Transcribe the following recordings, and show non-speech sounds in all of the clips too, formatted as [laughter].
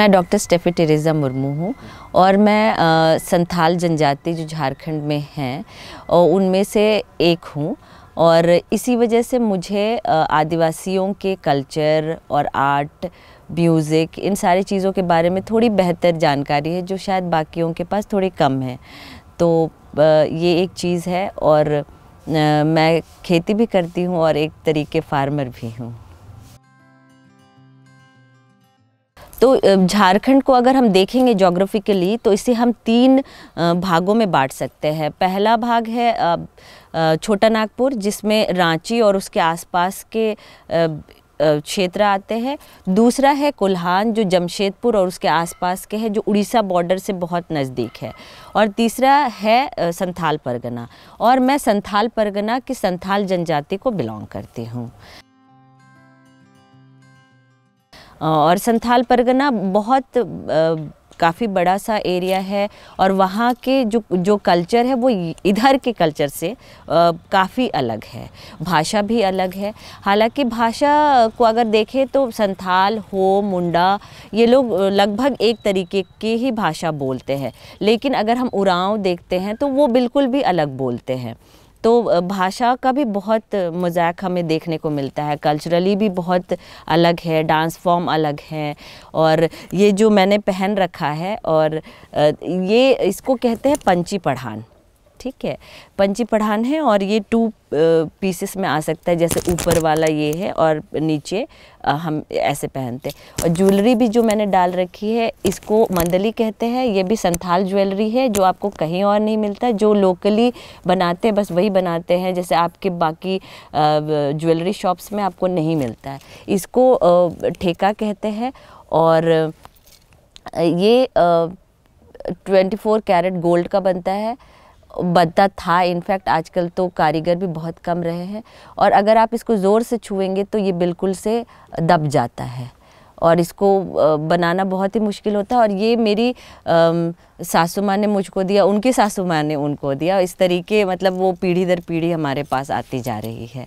मैं doctor Steffi टेरेज़ा Murmu हूँ और मैं आ, संथाल जनजाति जो झारखंड में हैं और उनमें से एक हूँ और इसी वजह से मुझे आदिवासियों के कल्चर और आर्ट म्यूज़िक इन सारी चीज़ों के बारे में थोड़ी बेहतर जानकारी है जो शायद बाकियों के पास थोड़ी कम है तो ये एक चीज़ है और मैं खेती भी करती हूँ और एक तरीके फार्मर भी हूँ तो झारखंड को अगर हम देखेंगे जोग्राफिकली तो इसे हम तीन भागों में बांट सकते हैं पहला भाग है छोटा नागपुर जिसमें रांची और उसके आसपास के क्षेत्र आते हैं दूसरा है कोल्हान जो जमशेदपुर और उसके आसपास के हैं जो उड़ीसा बॉर्डर से बहुत नज़दीक है और तीसरा है संथाल परगना और मैं संथाल परगना की संथाल जनजाति को बिलोंग करती हूँ और संथाल परगना बहुत काफ़ी बड़ा सा एरिया है और वहाँ के जो जो कल्चर है वो इधर के कल्चर से काफ़ी अलग है भाषा भी अलग है हालांकि भाषा को अगर देखें तो संथाल हो मुंडा ये लोग लगभग एक तरीके की ही भाषा बोलते हैं लेकिन अगर हम उराव देखते हैं तो वो बिल्कुल भी अलग बोलते हैं तो भाषा का भी बहुत मजाक हमें देखने को मिलता है कल्चरली भी बहुत अलग है डांस फॉर्म अलग है और ये जो मैंने पहन रखा है और ये इसको कहते हैं पंची पढ़ान ठीक है पंची पढ़ान है और ये टू पीसेस में आ सकता है जैसे ऊपर वाला ये है और नीचे हम ऐसे पहनते हैं और ज्वेलरी भी जो मैंने डाल रखी है इसको मंदली कहते हैं ये भी संथाल ज्वेलरी है जो आपको कहीं और नहीं मिलता जो लोकली बनाते हैं बस वही बनाते हैं जैसे आपके बाकी ज्वेलरी शॉप्स में आपको नहीं मिलता है इसको ठेका कहते हैं और ये ट्वेंटी फोर कैरेट गोल्ड का बनता है बदता था इनफैक्ट आजकल तो कारीगर भी बहुत कम रहे हैं और अगर आप इसको ज़ोर से छुएंगे तो ये बिल्कुल से दब जाता है और इसको बनाना बहुत ही मुश्किल होता है और ये मेरी सासू माँ ने मुझको दिया उनकी सासू माँ ने उनको दिया इस तरीके मतलब वो पीढ़ी दर पीढ़ी हमारे पास आती जा रही है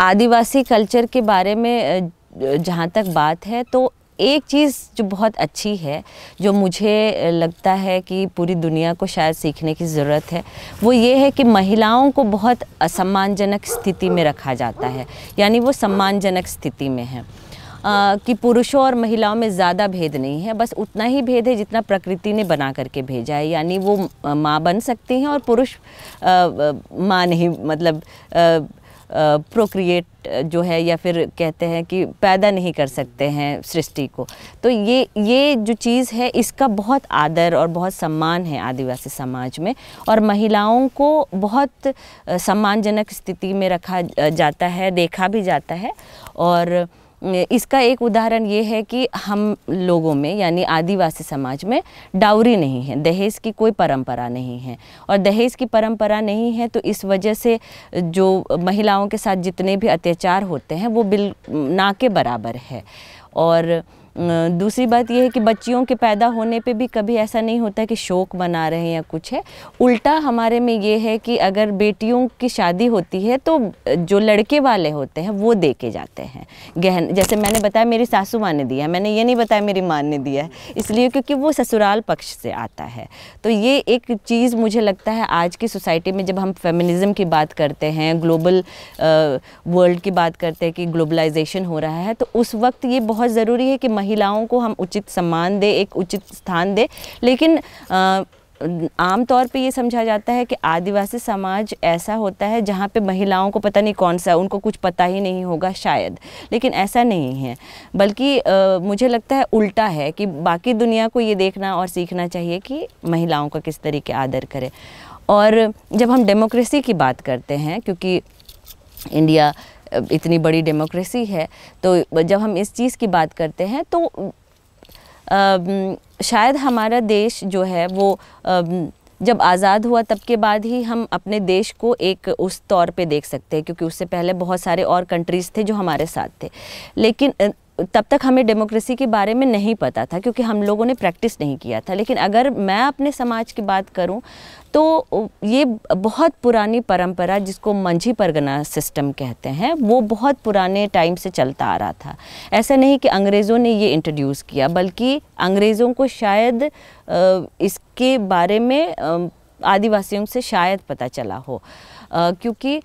आदिवासी कल्चर के बारे में जहाँ तक बात है तो एक चीज़ जो बहुत अच्छी है जो मुझे लगता है कि पूरी दुनिया को शायद सीखने की ज़रूरत है वो ये है कि महिलाओं को बहुत असम्मानजनक स्थिति में रखा जाता है यानी वो सम्मानजनक स्थिति में है आ, कि पुरुषों और महिलाओं में ज़्यादा भेद नहीं है बस उतना ही भेद है जितना प्रकृति ने बना करके भेजा है यानी वो माँ बन सकती हैं और पुरुष माँ नहीं मतलब आ, प्रोक्रिएट जो है या फिर कहते हैं कि पैदा नहीं कर सकते हैं सृष्टि को तो ये ये जो चीज़ है इसका बहुत आदर और बहुत सम्मान है आदिवासी समाज में और महिलाओं को बहुत सम्मानजनक स्थिति में रखा जाता है देखा भी जाता है और इसका एक उदाहरण ये है कि हम लोगों में यानी आदिवासी समाज में डाउरी नहीं है दहेज की कोई परंपरा नहीं है और दहेज की परंपरा नहीं है तो इस वजह से जो महिलाओं के साथ जितने भी अत्याचार होते हैं वो बिल ना के बराबर है और दूसरी बात यह है कि बच्चियों के पैदा होने पे भी कभी ऐसा नहीं होता कि शोक बना रहे हैं या कुछ है उल्टा हमारे में ये है कि अगर बेटियों की शादी होती है तो जो लड़के वाले होते हैं वो दे के जाते हैं गहन जैसे मैंने बताया मेरी सासू माँ ने दिया है मैंने ये नहीं बताया मेरी माँ ने दिया है इसलिए क्योंकि वो ससुराल पक्ष से आता है तो ये एक चीज़ मुझे लगता है आज की सोसाइटी में जब हम फेमिनिज़म की बात करते हैं ग्लोबल वर्ल्ड की बात करते हैं कि ग्लोबलाइजेशन हो रहा है तो उस वक्त ये बहुत ज़रूरी है कि महिला महिलाओं को हम उचित सम्मान दें एक उचित स्थान दें लेकिन आ, आमतौर पे ये समझा जाता है कि आदिवासी समाज ऐसा होता है जहाँ पे महिलाओं को पता नहीं कौन सा उनको कुछ पता ही नहीं होगा शायद लेकिन ऐसा नहीं है बल्कि आ, मुझे लगता है उल्टा है कि बाकी दुनिया को ये देखना और सीखना चाहिए कि महिलाओं का किस तरीके आदर करें और जब हम डेमोक्रेसी की बात करते हैं क्योंकि इंडिया इतनी बड़ी डेमोक्रेसी है तो जब हम इस चीज़ की बात करते हैं तो आ, शायद हमारा देश जो है वो आ, जब आज़ाद हुआ तब के बाद ही हम अपने देश को एक उस तौर पे देख सकते हैं क्योंकि उससे पहले बहुत सारे और कंट्रीज़ थे जो हमारे साथ थे लेकिन तब तक हमें डेमोक्रेसी के बारे में नहीं पता था क्योंकि हम लोगों ने प्रैक्टिस नहीं किया था लेकिन अगर मैं अपने समाज की बात करूं तो ये बहुत पुरानी परंपरा जिसको मंझी परगना सिस्टम कहते हैं वो बहुत पुराने टाइम से चलता आ रहा था ऐसा नहीं कि अंग्रेज़ों ने ये इंट्रोड्यूस किया बल्कि अंग्रेज़ों को शायद इसके बारे में आदिवासियों से शायद पता चला हो क्योंकि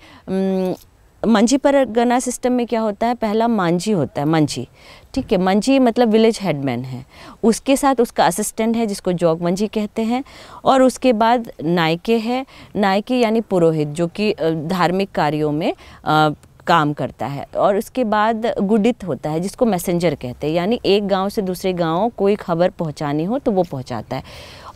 मंजी परगना सिस्टम में क्या होता है पहला मांझी होता है मंझी ठीक है मंझी मतलब विलेज हेडमैन है उसके साथ उसका असिस्टेंट है जिसको जोग मंझी कहते हैं और उसके बाद नायके है नायके यानी पुरोहित जो कि धार्मिक कार्यों में आ, काम करता है और उसके बाद गुडित होता है जिसको मैसेंजर कहते हैं यानी एक गांव से दूसरे गांव कोई खबर पहुंचानी हो तो वो पहुंचाता है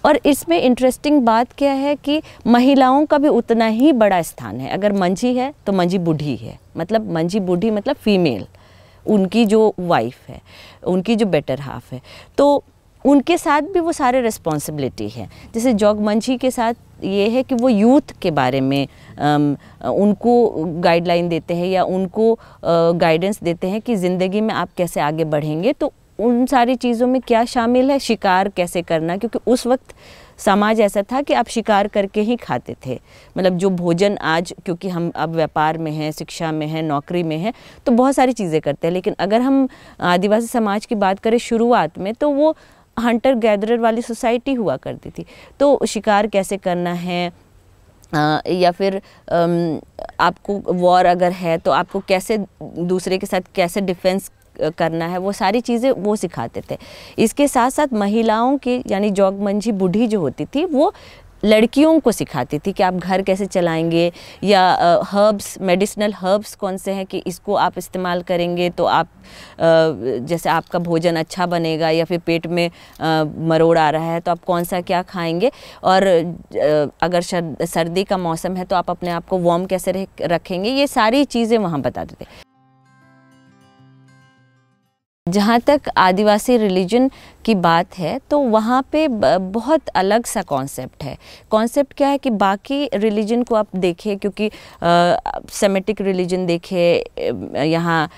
और इसमें इंटरेस्टिंग बात क्या है कि महिलाओं का भी उतना ही बड़ा स्थान है अगर मंझी है तो मंझी बूढ़ी है मतलब मंझी बूढ़ी मतलब फीमेल उनकी जो वाइफ है उनकी जो बेटर हाफ है तो उनके साथ भी वो सारे रिस्पॉन्सिबिलिटी है जैसे मंझी के साथ ये है कि वो यूथ के बारे में अम, उनको गाइडलाइन देते हैं या उनको गाइडेंस देते हैं कि ज़िंदगी में आप कैसे आगे बढ़ेंगे तो उन सारी चीज़ों में क्या शामिल है शिकार कैसे करना क्योंकि उस वक्त समाज ऐसा था कि आप शिकार करके ही खाते थे मतलब जो भोजन आज क्योंकि हम अब व्यापार में हैं शिक्षा में हैं नौकरी में हैं तो बहुत सारी चीज़ें करते हैं लेकिन अगर हम आदिवासी समाज की बात करें शुरुआत में तो वो हंटर गैदरर वाली सोसाइटी हुआ करती थी तो शिकार कैसे करना है आ, या फिर आपको वॉर अगर है तो आपको कैसे दूसरे के साथ कैसे डिफेंस करना है वो सारी चीज़ें वो सिखाते थे इसके साथ साथ महिलाओं की यानी जोगमंझी बूढ़ी जो होती थी वो लड़कियों को सिखाती थी कि आप घर कैसे चलाएंगे या हर्ब्स मेडिसिनल हर्ब्स कौन से हैं कि इसको आप इस्तेमाल करेंगे तो आप जैसे आपका भोजन अच्छा बनेगा या फिर पेट में मरोड़ आ रहा है तो आप कौन सा क्या खाएंगे और अगर सर्दी का मौसम है तो आप अपने आप को वार्म कैसे रखेंगे ये सारी चीज़ें वहाँ बताते थे जहाँ तक आदिवासी रिलीजन की बात है तो वहाँ पे बहुत अलग सा कॉन्सेप्ट है कॉन्सेप्ट क्या है कि बाकी रिलीजन को आप देखें क्योंकि सेमेटिक रिलीजन देखें यहाँ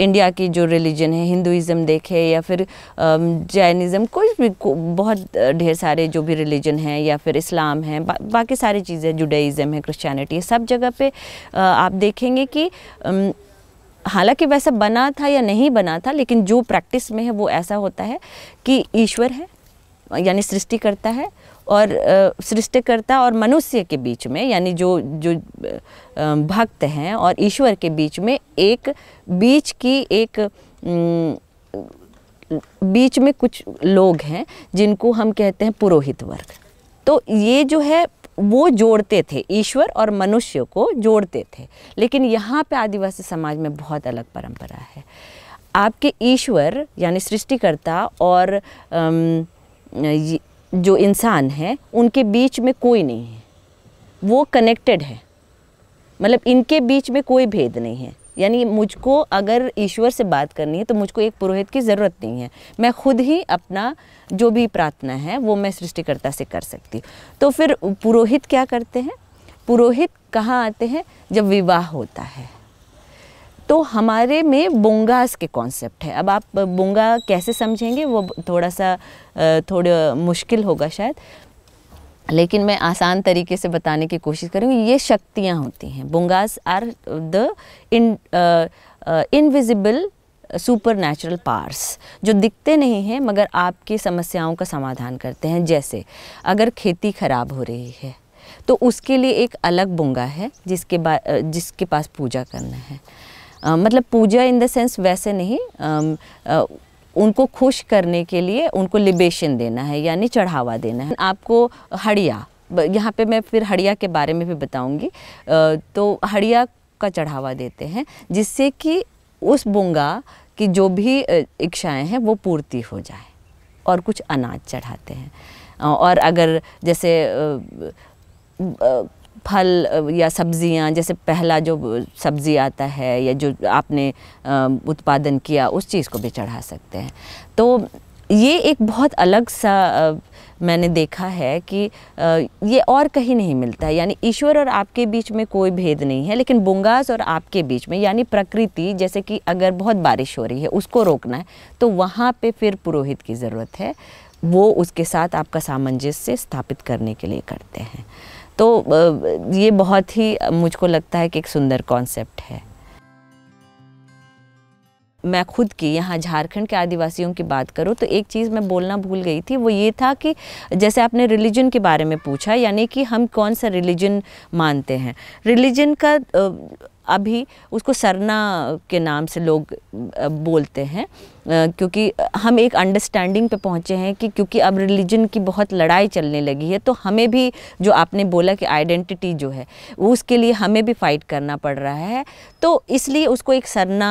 इंडिया की जो रिलीजन है हिंदुज़म देखे या फिर जैनिज़म कोई भी को, बहुत ढेर सारे जो भी रिलीजन हैं या फिर इस्लाम है बा, बाकी सारी चीज़ें जुडाइज़म है क्रिश्चियनिटी सब जगह पे आप देखेंगे कि हालांकि वैसा बना था या नहीं बना था लेकिन जो प्रैक्टिस में है वो ऐसा होता है कि ईश्वर है यानी सृष्टि करता है और सृष्टिकर्ता और मनुष्य के बीच में यानी जो जो भक्त हैं और ईश्वर के बीच में एक बीच की एक बीच में कुछ लोग हैं जिनको हम कहते हैं पुरोहित वर्ग तो ये जो है वो जोड़ते थे ईश्वर और मनुष्य को जोड़ते थे लेकिन यहाँ पे आदिवासी समाज में बहुत अलग परंपरा है आपके ईश्वर यानी सृष्टिकर्ता और जो इंसान है उनके बीच में कोई नहीं है वो कनेक्टेड है मतलब इनके बीच में कोई भेद नहीं है यानी मुझको अगर ईश्वर से बात करनी है तो मुझको एक पुरोहित की ज़रूरत नहीं है मैं खुद ही अपना जो भी प्रार्थना है वो मैं सृष्टिकर्ता से कर सकती हूँ तो फिर पुरोहित क्या करते हैं पुरोहित कहाँ आते हैं जब विवाह होता है तो हमारे में बोंगास के कॉन्सेप्ट है अब आप बोंगा कैसे समझेंगे वो थोड़ा सा थोड़ा मुश्किल होगा शायद लेकिन मैं आसान तरीके से बताने की कोशिश करूँगी ये शक्तियाँ होती हैं बुंगास are the in invisible supernatural powers जो दिखते नहीं हैं मगर आपकी समस्याओं का समाधान करते हैं जैसे अगर खेती खराब हो रही है तो उसके लिए एक अलग बुंगा है जिसके बा जिसके पास पूजा करना है आ, मतलब पूजा इन द सेंस वैसे नहीं आ, आ, उनको खुश करने के लिए उनको लिबेशन देना है यानी चढ़ावा देना है आपको हड़िया यहाँ पे मैं फिर हड़िया के बारे में भी बताऊँगी तो हड़िया का चढ़ावा देते हैं जिससे कि उस बोंगा की जो भी इच्छाएँ हैं वो पूर्ति हो जाए और कुछ अनाज चढ़ाते हैं और अगर जैसे फल या सब्जियां जैसे पहला जो सब्ज़ी आता है या जो आपने उत्पादन किया उस चीज़ को भी चढ़ा सकते हैं तो ये एक बहुत अलग सा मैंने देखा है कि ये और कहीं नहीं मिलता है यानी ईश्वर और आपके बीच में कोई भेद नहीं है लेकिन बुंगास और आपके बीच में यानी प्रकृति जैसे कि अगर बहुत बारिश हो रही है उसको रोकना है तो वहाँ पे फिर पुरोहित की ज़रूरत है वो उसके साथ आपका सामंजस्य स्थापित करने के लिए करते हैं तो ये बहुत ही मुझको लगता है कि एक सुंदर कॉन्सेप्ट है मैं खुद की यहाँ झारखंड के आदिवासियों की बात करूँ तो एक चीज़ मैं बोलना भूल गई थी वो ये था कि जैसे आपने रिलीजन के बारे में पूछा यानी कि हम कौन सा रिलीजन मानते हैं रिलीजन का अभी उसको सरना के नाम से लोग बोलते हैं क्योंकि हम एक अंडरस्टैंडिंग पे पहुँचे हैं कि क्योंकि अब रिलीजन की बहुत लड़ाई चलने लगी है तो हमें भी जो आपने बोला कि आइडेंटिटी जो है वो उसके लिए हमें भी फाइट करना पड़ रहा है तो इसलिए उसको एक सरना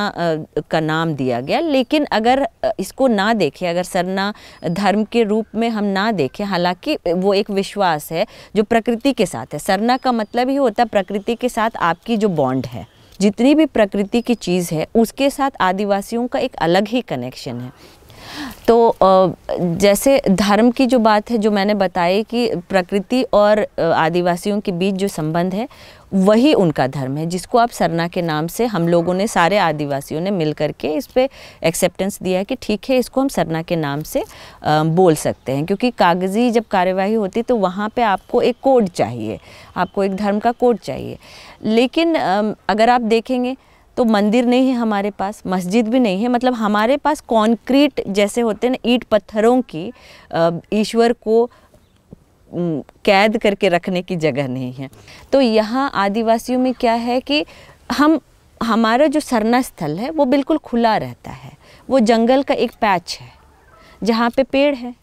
का नाम दिया गया लेकिन अगर इसको ना देखें अगर सरना धर्म के रूप में हम ना देखें हालांकि वो एक विश्वास है जो प्रकृति के साथ है सरना का मतलब ही होता है प्रकृति के साथ आपकी जो बॉन्ड है जितनी भी प्रकृति की चीज़ है उसके साथ आदिवासियों का एक अलग ही कनेक्शन है तो जैसे धर्म की जो बात है जो मैंने बताई कि प्रकृति और आदिवासियों के बीच जो संबंध है वही उनका धर्म है जिसको आप सरना के नाम से हम लोगों ने सारे आदिवासियों ने मिल करके इस पर एक्सेप्टेंस दिया है कि ठीक है इसको हम सरना के नाम से आ, बोल सकते हैं क्योंकि कागज़ी जब कार्यवाही होती तो वहाँ पे आपको एक कोड चाहिए आपको एक धर्म का कोड चाहिए लेकिन आ, अगर आप देखेंगे तो मंदिर नहीं है हमारे पास मस्जिद भी नहीं है मतलब हमारे पास कॉन्क्रीट जैसे होते हैं ना ईट पत्थरों की ईश्वर को कैद करके रखने की जगह नहीं है तो यहाँ आदिवासियों में क्या है कि हम हमारा जो सरना स्थल है वो बिल्कुल खुला रहता है वो जंगल का एक पैच है जहाँ पे पेड़ है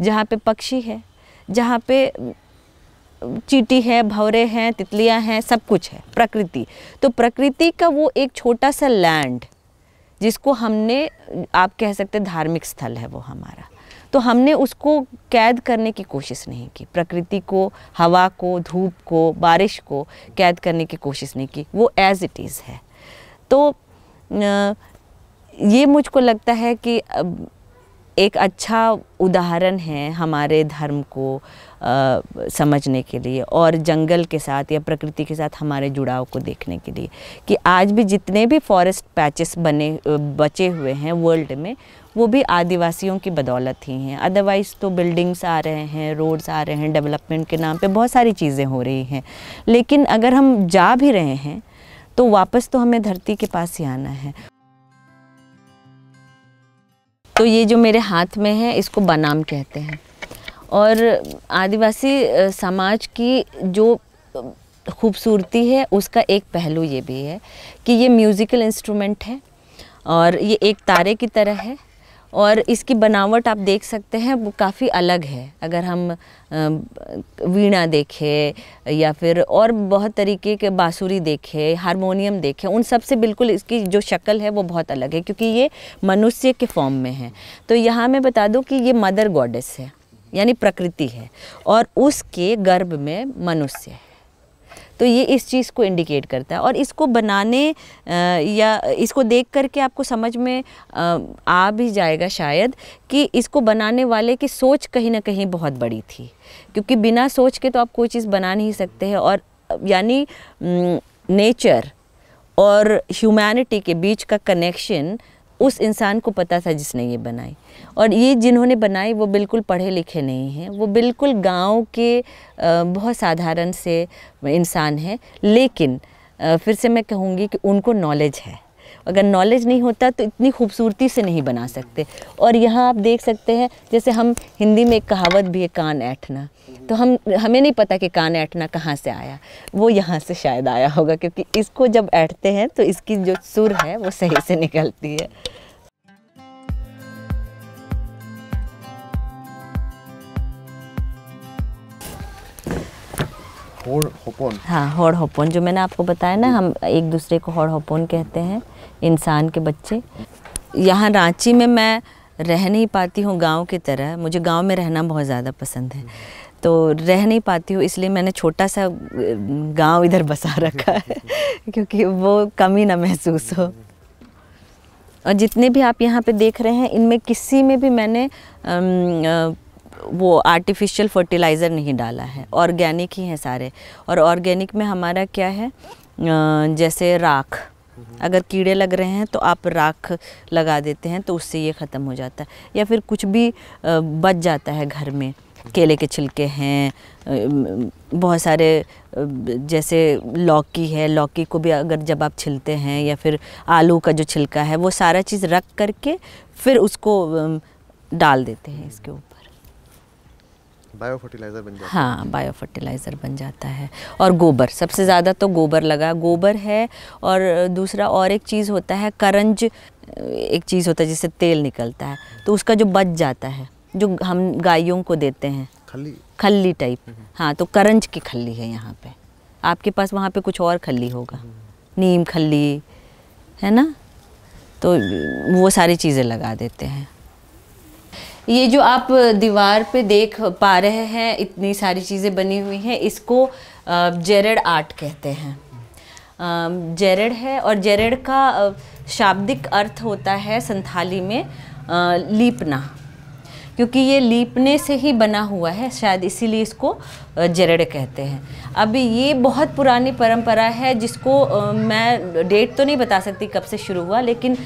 जहाँ पे पक्षी है जहाँ पे चीटी है भवरे हैं तितलियाँ हैं सब कुछ है प्रकृति तो प्रकृति का वो एक छोटा सा लैंड जिसको हमने आप कह सकते धार्मिक स्थल है वो हमारा तो हमने उसको कैद करने की कोशिश नहीं की प्रकृति को हवा को धूप को बारिश को कैद करने की कोशिश नहीं की वो एज़ इट इज़ है तो ये मुझको लगता है कि एक अच्छा उदाहरण है हमारे धर्म को आ, समझने के लिए और जंगल के साथ या प्रकृति के साथ हमारे जुड़ाव को देखने के लिए कि आज भी जितने भी फॉरेस्ट पैचेस बने बचे हुए हैं वर्ल्ड में वो भी आदिवासियों की बदौलत ही हैं अदरवाइज़ तो बिल्डिंग्स आ रहे हैं रोड्स आ रहे हैं डेवलपमेंट के नाम पे बहुत सारी चीज़ें हो रही हैं लेकिन अगर हम जा भी रहे हैं तो वापस तो हमें धरती के पास ही आना है तो ये जो मेरे हाथ में है इसको बनाम कहते हैं और आदिवासी समाज की जो खूबसूरती है उसका एक पहलू ये भी है कि ये म्यूज़िकल इंस्ट्रूमेंट है और ये एक तारे की तरह है और इसकी बनावट आप देख सकते हैं वो काफ़ी अलग है अगर हम वीणा देखें या फिर और बहुत तरीके के बाँसुरी देखें हारमोनियम देखें उन सब से बिल्कुल इसकी जो शक्ल है वो बहुत अलग है क्योंकि ये मनुष्य के फॉर्म में है तो यहाँ मैं बता दूँ कि ये मदर गॉडेस है यानी प्रकृति है और उसके गर्भ में मनुष्य है तो ये इस चीज़ को इंडिकेट करता है और इसको बनाने या इसको देख करके आपको समझ में आ भी जाएगा शायद कि इसको बनाने वाले की सोच कहीं ना कहीं बहुत बड़ी थी क्योंकि बिना सोच के तो आप कोई चीज़ बना नहीं सकते हैं और यानी नेचर और ह्यूमैनिटी के बीच का कनेक्शन उस इंसान को पता था जिसने ये बनाई और ये जिन्होंने बनाई वो बिल्कुल पढ़े लिखे नहीं हैं वो बिल्कुल गांव के बहुत साधारण से इंसान हैं लेकिन फिर से मैं कहूँगी कि उनको नॉलेज है अगर नॉलेज नहीं होता तो इतनी खूबसूरती से नहीं बना सकते और यहाँ आप देख सकते हैं जैसे हम हिंदी में एक कहावत भी है कान ऐठना तो हम हमें नहीं पता कि कान ऐठना कहाँ से आया वो यहाँ से शायद आया होगा क्योंकि इसको जब ऐठते हैं तो इसकी जो सुर है वो सही से निकलती है हाँ होड़ होपोन जो मैंने आपको बताया ना हम एक दूसरे को होड़ होपोन कहते हैं इंसान के बच्चे यहाँ रांची में मैं रह नहीं पाती हूँ गांव की तरह मुझे गांव में रहना बहुत ज़्यादा पसंद है तो रह नहीं पाती हूँ इसलिए मैंने छोटा सा गांव इधर बसा रखा है [laughs] क्योंकि वो कमी ना महसूस हो और जितने भी आप यहाँ पे देख रहे हैं इनमें किसी में भी मैंने वो आर्टिफिशियल फर्टिलाइज़र नहीं डाला है ऑर्गेनिक ही हैं सारे और ऑर्गेनिक में हमारा क्या है जैसे राख अगर कीड़े लग रहे हैं तो आप राख लगा देते हैं तो उससे ये ख़त्म हो जाता है या फिर कुछ भी बच जाता है घर में केले के छिलके हैं बहुत सारे जैसे लौकी है लौकी को भी अगर जब आप छिलते हैं या फिर आलू का जो छिलका है वो सारा चीज़ रख करके फिर उसको डाल देते हैं इसके ऊपर बायो फर्टिलाइज़र बन जाता हाँ बायो फर्टिलाइज़र बन जाता है और गोबर सबसे ज़्यादा तो गोबर लगा गोबर है और दूसरा और एक चीज़ होता है करंज एक चीज़ होता है जिससे तेल निकलता है तो उसका जो बच जाता है जो हम गायों को देते हैं खली खली टाइप हाँ तो करंज की खली है यहाँ पे आपके पास वहाँ पे कुछ और खली होगा हम्म। नीम खली है ना तो वो सारी चीज़ें लगा देते हैं ये जो आप दीवार पे देख पा रहे हैं इतनी सारी चीज़ें बनी हुई हैं इसको जेरेड आर्ट कहते हैं जेरेड है और जेरेड का शाब्दिक अर्थ होता है संथाली में लीपना क्योंकि ये लीपने से ही बना हुआ है शायद इसीलिए इसको जरड़ कहते हैं अब ये बहुत पुरानी परंपरा है जिसको मैं डेट तो नहीं बता सकती कब से शुरू हुआ लेकिन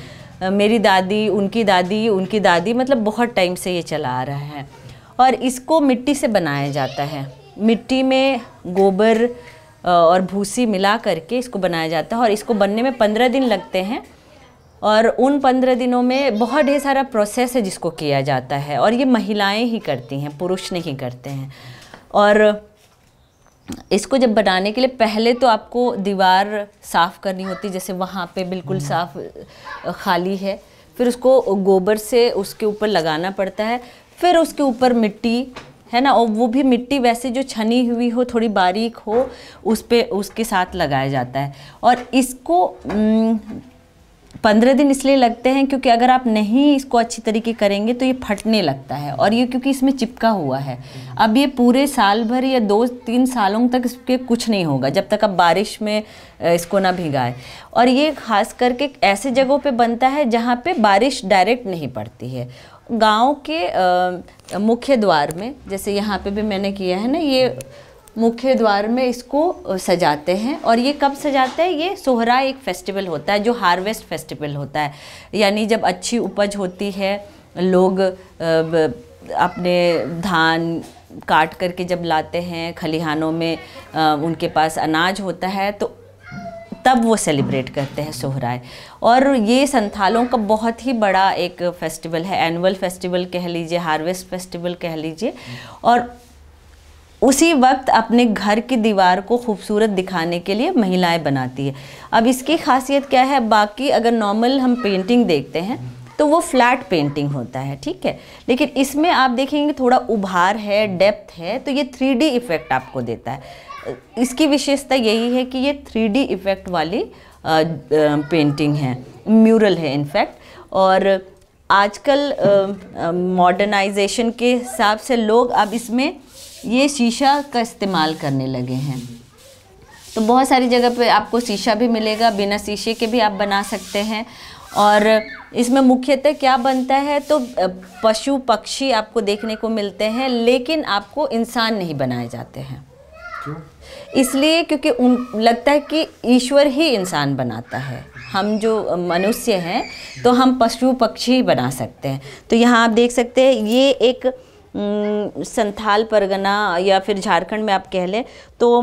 मेरी दादी उनकी दादी उनकी दादी मतलब बहुत टाइम से ये चला आ रहा है और इसको मिट्टी से बनाया जाता है मिट्टी में गोबर और भूसी मिला करके इसको बनाया जाता है और इसको बनने में पंद्रह दिन लगते हैं और उन पंद्रह दिनों में बहुत ढेर सारा प्रोसेस है जिसको किया जाता है और ये महिलाएं ही करती हैं पुरुष नहीं करते हैं और इसको जब बनाने के लिए पहले तो आपको दीवार साफ़ करनी होती है जैसे वहाँ पे बिल्कुल हम्म। साफ खाली है फिर उसको गोबर से उसके ऊपर लगाना पड़ता है फिर उसके ऊपर मिट्टी है ना और वो भी मिट्टी वैसे जो छनी हुई हो थोड़ी बारीक हो उस पर उसके साथ लगाया जाता है और इसको पंद्रह दिन इसलिए लगते हैं क्योंकि अगर आप नहीं इसको अच्छी तरीके करेंगे तो ये फटने लगता है और ये क्योंकि इसमें चिपका हुआ है अब ये पूरे साल भर या दो तीन सालों तक इसके कुछ नहीं होगा जब तक आप बारिश में इसको ना भिगाए और ये खास करके ऐसे जगहों पे बनता है जहाँ पे बारिश डायरेक्ट नहीं पड़ती है गाँव के मुख्य द्वार में जैसे यहाँ पे भी मैंने किया है ना ये मुख्य द्वार में इसको सजाते हैं और ये कब सजाते हैं ये सोहरा एक फेस्टिवल होता है जो हार्वेस्ट फेस्टिवल होता है यानी जब अच्छी उपज होती है लोग अपने धान काट करके जब लाते हैं खलिहानों में उनके पास अनाज होता है तो तब वो सेलिब्रेट करते हैं सोहराय और ये संथालों का बहुत ही बड़ा एक फेस्टिवल है एनुअल फेस्टिवल कह लीजिए हार्वेस्ट फेस्टिवल कह लीजिए और उसी वक्त अपने घर की दीवार को खूबसूरत दिखाने के लिए महिलाएं बनाती है अब इसकी खासियत क्या है बाकी अगर नॉर्मल हम पेंटिंग देखते हैं तो वो फ्लैट पेंटिंग होता है ठीक है लेकिन इसमें आप देखेंगे थोड़ा उभार है डेप्थ है तो ये थ्री इफ़ेक्ट आपको देता है इसकी विशेषता यही है कि ये थ्री इफ़ेक्ट वाली आ, पेंटिंग है म्यूरल है इनफैक्ट और आजकल मॉडर्नाइजेशन के हिसाब से लोग अब इसमें ये शीशा का इस्तेमाल करने लगे हैं तो बहुत सारी जगह पे आपको शीशा भी मिलेगा बिना शीशे के भी आप बना सकते हैं और इसमें मुख्यतः क्या बनता है तो पशु पक्षी आपको देखने को मिलते हैं लेकिन आपको इंसान नहीं बनाए जाते हैं इसलिए क्योंकि उन लगता है कि ईश्वर ही इंसान बनाता है हम जो मनुष्य हैं तो हम पशु पक्षी बना सकते हैं तो यहाँ आप देख सकते हैं ये एक संथाल परगना या फिर झारखंड में आप कह लें तो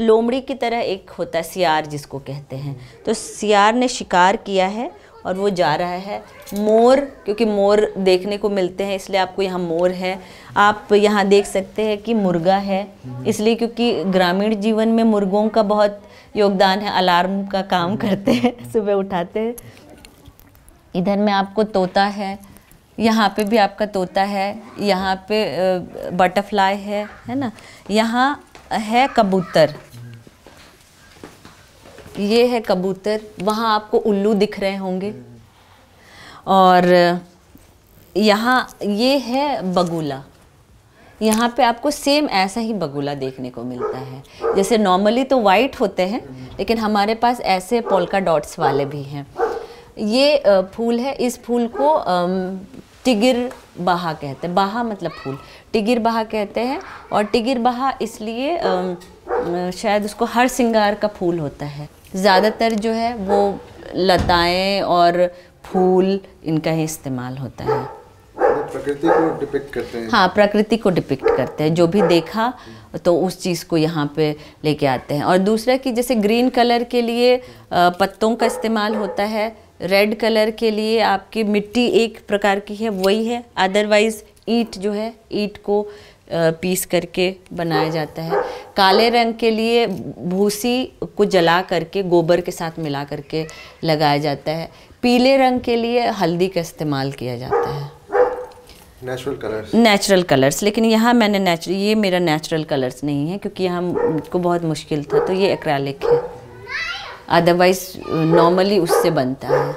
लोमड़ी की तरह एक होता है सियार जिसको कहते हैं तो सियार ने शिकार किया है और वो जा रहा है मोर क्योंकि मोर देखने को मिलते हैं इसलिए आपको यहाँ मोर है आप यहाँ देख सकते हैं कि मुर्गा है इसलिए क्योंकि ग्रामीण जीवन में मुर्गों का बहुत योगदान है अलार्म का काम करते हैं [laughs] सुबह उठाते हैं इधर में आपको तोता है यहाँ पे भी आपका तोता है यहाँ पे बटरफ्लाई है है ना यहाँ है कबूतर ये है कबूतर वहाँ आपको उल्लू दिख रहे होंगे और यहाँ ये है बगुला यहाँ पे आपको सेम ऐसा ही बगुला देखने को मिलता है जैसे नॉर्मली तो वाइट होते हैं लेकिन हमारे पास ऐसे पोलका डॉट्स वाले भी हैं ये फूल है इस फूल को टिगिर बहा कहते हैं बहा मतलब फूल टिगिर बहा कहते हैं और टिगिर बहा इसलिए शायद उसको हर सिंगार का फूल होता है ज़्यादातर जो है वो लताएं और फूल इनका ही इस्तेमाल होता है प्रकृति को डिपिक्ट करते हैं हाँ प्रकृति को डिपिक्ट करते हैं जो भी देखा तो उस चीज़ को यहाँ पे लेके आते हैं और दूसरा कि जैसे ग्रीन कलर के लिए पत्तों का इस्तेमाल होता है रेड कलर के लिए आपकी मिट्टी एक प्रकार की है वही है अदरवाइज़ ईट जो है ईट को पीस करके बनाया जाता है काले रंग के लिए भूसी को जला करके गोबर के साथ मिला करके लगाया जाता है पीले रंग के लिए हल्दी का इस्तेमाल किया जाता है नेचुरल कलर्स नेचुरल कलर्स लेकिन यहाँ मैंने नेचुरल ये मेरा नेचुरल कलर्स नहीं है क्योंकि यहाँ को बहुत मुश्किल था तो ये एक है अदरवाइज नॉर्मली uh, उससे बनता है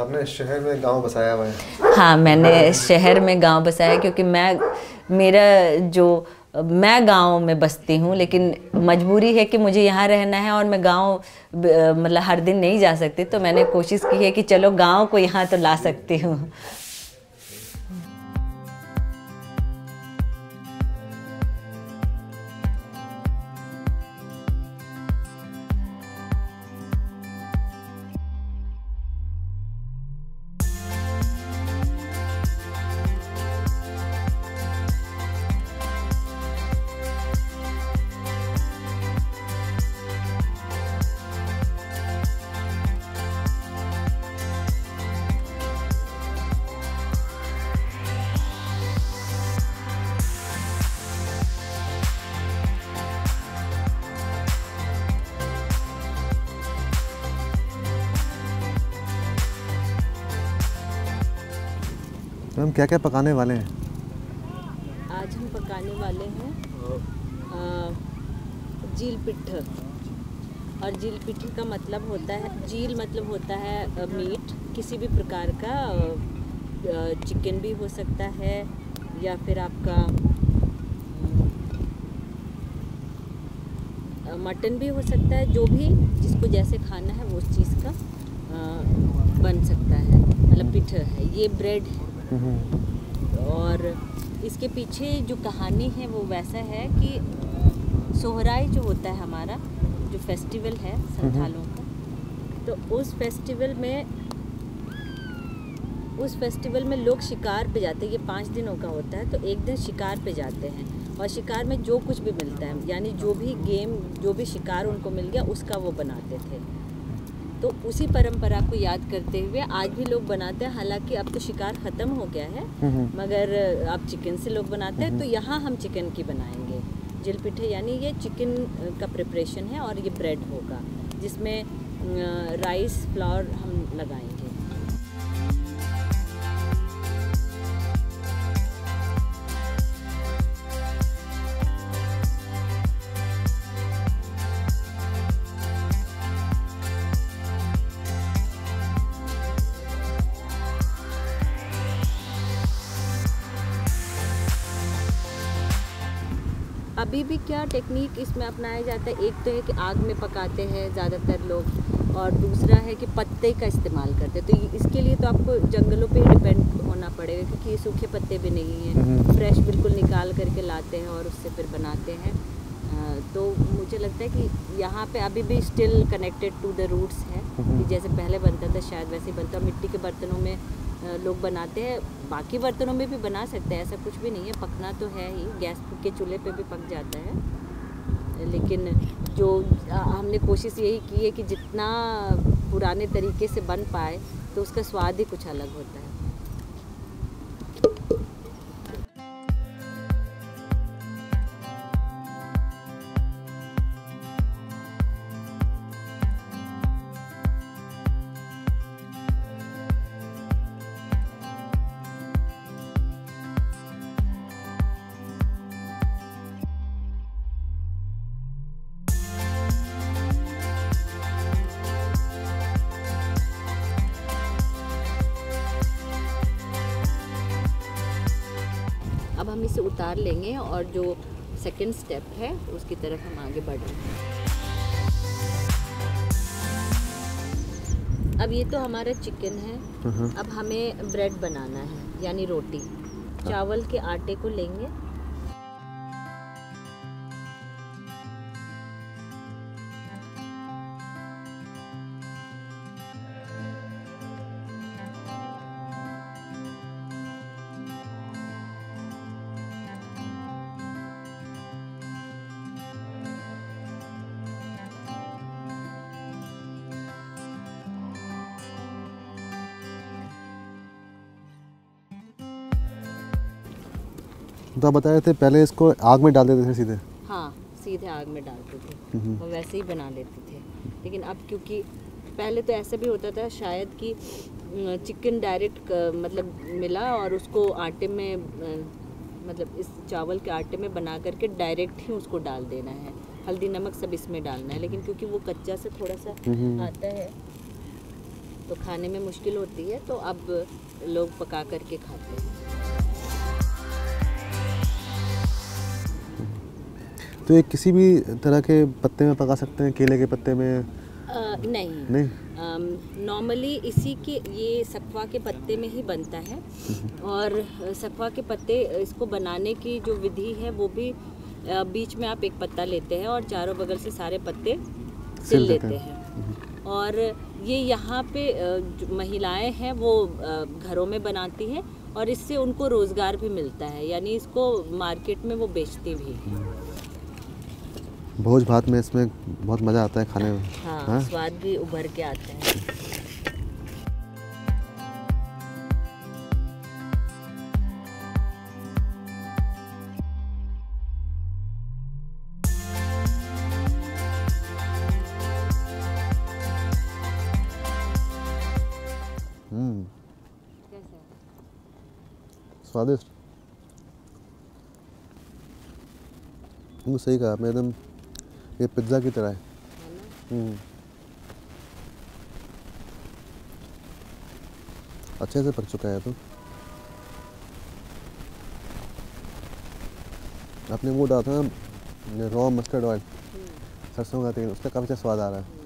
आपने शहर में गांव बसाया हुआ है हाँ मैंने शहर में गांव बसाया क्योंकि मैं मेरा जो मैं गांव में बसती हूँ लेकिन मजबूरी है कि मुझे यहाँ रहना है और मैं गांव मतलब हर दिन नहीं जा सकती तो मैंने कोशिश की है कि चलो गांव को यहाँ तो ला सकती हूँ क्या क्या पकाने वाले हैं आज हम पकाने वाले हैं जील पिट्ठ और जील पिट्ठ का मतलब होता है जील मतलब होता है मीट किसी भी प्रकार का चिकन भी हो सकता है या फिर आपका मटन भी हो सकता है जो भी जिसको जैसे खाना है वो उस चीज़ का बन सकता है मतलब पिठर है ये ब्रेड है हम्म। और इसके पीछे जो कहानी है वो वैसा है कि सोहराई जो होता है हमारा जो फेस्टिवल है संथालों हम्म। का तो उस फेस्टिवल में उस फेस्टिवल में लोग शिकार पे जाते हैं ये पाँच दिनों का होता है तो एक दिन शिकार पे जाते हैं और शिकार में जो कुछ भी मिलता है यानी जो भी गेम जो भी शिकार उनको मिल गया उसका वो बनाते थे तो उसी परंपरा को याद करते हुए आज भी लोग बनाते हैं हालांकि अब तो शिकार ख़त्म हो गया है मगर आप चिकन से लोग बनाते हैं तो यहाँ हम चिकन की बनाएंगे जिल पिठे यानी ये चिकन का प्रिपरेशन है और ये ब्रेड होगा जिसमें राइस फ्लावर हम लगाएंगे क्या टेक्निक इसमें अपनाया जाता है एक तो है कि आग में पकाते हैं ज़्यादातर लोग और दूसरा है कि पत्ते का इस्तेमाल करते हैं तो इसके लिए तो आपको जंगलों पे ही डिपेंड होना पड़ेगा क्योंकि ये सूखे पत्ते भी नहीं हैं फ्रेश हम्म। बिल्कुल निकाल करके लाते हैं और उससे फिर बनाते हैं तो मुझे लगता है कि यहाँ पे अभी भी still connected to the roots है हम्म। कि जैसे पहले बनता था शायद वैसे ही बनता मिट्टी के बर्तनों में लोग बनाते हैं बाकी बर्तनों में भी बना सकते हैं ऐसा कुछ भी नहीं है पकना तो है ही गैस के चूल्हे पे भी पक जाता है लेकिन जो हमने कोशिश यही की है कि जितना पुराने तरीके से बन पाए तो उसका स्वाद ही कुछ अलग होता है उतार लेंगे और जो सेकेंड स्टेप है उसकी तरफ हम आगे बढ़ रहे हैं अब ये तो हमारा चिकन है हम्म। अब हमें ब्रेड बनाना है यानी रोटी हाँ। चावल के आटे को लेंगे तो आप थे पहले इसको आग में डाल देते थे सीधे हाँ सीधे आग में डालते थे और वैसे ही बना लेते थे लेकिन अब क्योंकि पहले तो ऐसा भी होता था शायद कि चिकन डायरेक्ट मतलब मिला और उसको आटे में मतलब इस चावल के आटे में बना करके डायरेक्ट ही उसको डाल देना है हल्दी नमक सब इसमें डालना है लेकिन क्योंकि वो कच्चा से थोड़ा सा आता है तो खाने में मुश्किल होती है तो अब लोग पका करके खाते हैं तो ये किसी भी तरह के पत्ते में पका सकते हैं केले के पत्ते में आ, नहीं नहीं नॉर्मली इसी के ये सकवा के पत्ते में ही बनता है हम्म। और सकवा के पत्ते इसको बनाने की जो विधि है वो भी बीच में आप एक पत्ता लेते हैं और चारों बगल से सारे पत्ते सिल लेते हैं हम्म। और ये यहाँ पे महिलाएं हैं वो घरों में बनाती हैं और इससे उनको रोज़गार भी मिलता है यानी इसको मार्केट में वो बेचती भी हैं हम्म। भोज भात में इसमें बहुत मज़ा आता है खाने में हाँ, हाँ? स्वाद भी उभर के आते हैं हम्म। स्वादिष्ट सही कहा मैं एकदम ये पिज्ज़ा की तरह है हम्म। अच्छे से पक चुका है तो आपने वो डाला था ना रॉ मस्टर्ड ऑयल सरसों का तेल उसका काफ़ी अच्छा स्वाद आ रहा है हम्म।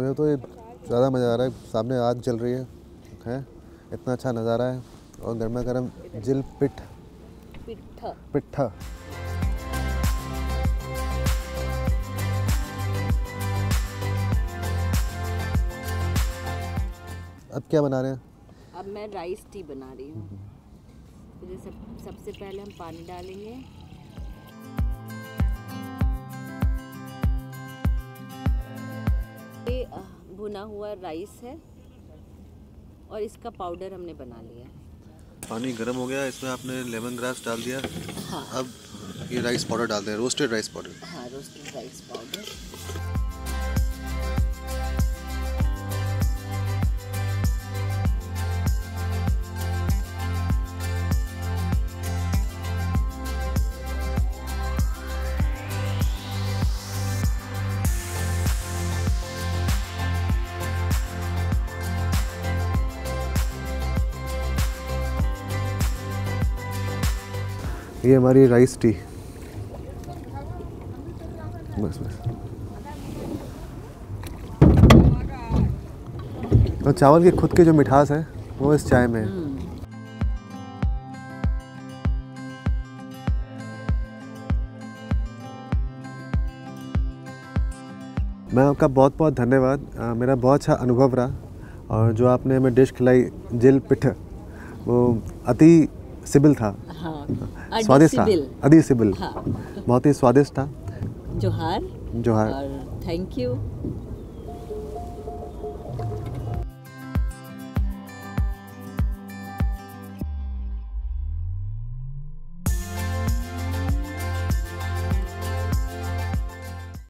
मुझे तो ये ज़्यादा मज़ा आ रहा है सामने आग जल रही है है इतना अच्छा नज़ारा है और गर्मा गर्म जिल पिठ पिट्ठा पिट्ठा अब क्या बना रहे हैं अब मैं राइस टी बना रही हूँ तो सब सबसे पहले हम पानी डालेंगे ये भुना हुआ राइस है और इसका पाउडर हमने बना लिया है पानी गर्म हो गया इसमें आपने लेमन ग्रास डाल दिया हाँ। अब ये राइस पाउडर डाल दें रोस्टेड राइस पाउडर हाँ रोस्टेड राइस पाउडर ये हमारी राइस टी बस बस तो चावल के खुद के जो मिठास है वो इस चाय में है मैं आपका बहुत बहुत धन्यवाद मेरा बहुत अच्छा अनुभव रहा और जो आपने हमें डिश खिलाई जिल पिठ वो अति सिबिल था स्वादिष्ट था अडिसिबल हाँ। बहुत ही स्वादिष्ट था जोहार जोहार थैंक यू